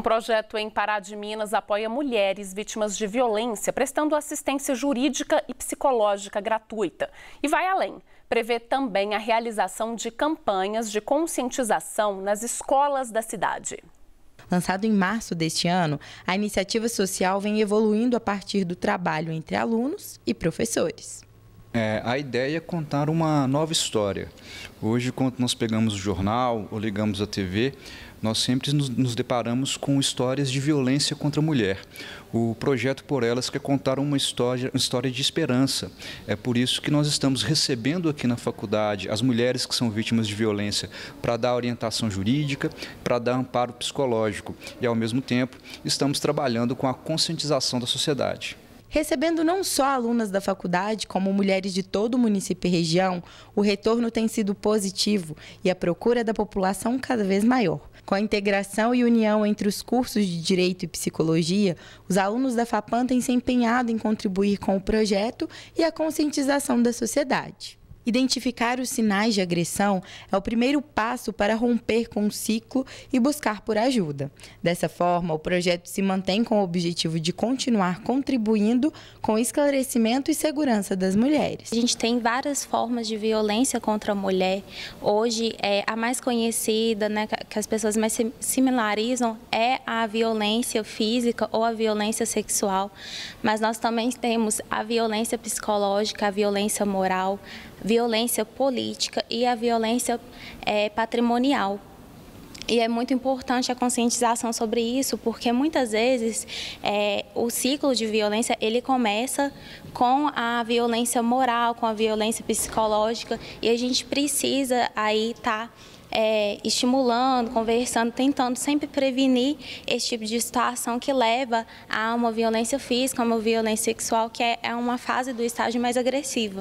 Um projeto em Pará de Minas apoia mulheres vítimas de violência, prestando assistência jurídica e psicológica gratuita. E vai além. Prevê também a realização de campanhas de conscientização nas escolas da cidade. Lançado em março deste ano, a iniciativa social vem evoluindo a partir do trabalho entre alunos e professores. É, a ideia é contar uma nova história. Hoje, quando nós pegamos o jornal ou ligamos a TV, nós sempre nos, nos deparamos com histórias de violência contra a mulher. O projeto Por Elas quer contar uma história, uma história de esperança. É por isso que nós estamos recebendo aqui na faculdade as mulheres que são vítimas de violência para dar orientação jurídica, para dar amparo psicológico. E, ao mesmo tempo, estamos trabalhando com a conscientização da sociedade. Recebendo não só alunas da faculdade, como mulheres de todo o município e região, o retorno tem sido positivo e a procura da população cada vez maior. Com a integração e união entre os cursos de Direito e Psicologia, os alunos da FAPAM têm se empenhado em contribuir com o projeto e a conscientização da sociedade. Identificar os sinais de agressão é o primeiro passo para romper com o ciclo e buscar por ajuda. Dessa forma, o projeto se mantém com o objetivo de continuar contribuindo com o esclarecimento e segurança das mulheres. A gente tem várias formas de violência contra a mulher. Hoje, é, a mais conhecida, né, que as pessoas mais similarizam, é a violência física ou a violência sexual. Mas nós também temos a violência psicológica, a violência moral violência política e a violência é, patrimonial. E é muito importante a conscientização sobre isso, porque muitas vezes é, o ciclo de violência ele começa com a violência moral, com a violência psicológica, e a gente precisa aí estar tá, é, estimulando, conversando, tentando sempre prevenir esse tipo de situação que leva a uma violência física, a uma violência sexual, que é, é uma fase do estágio mais agressiva.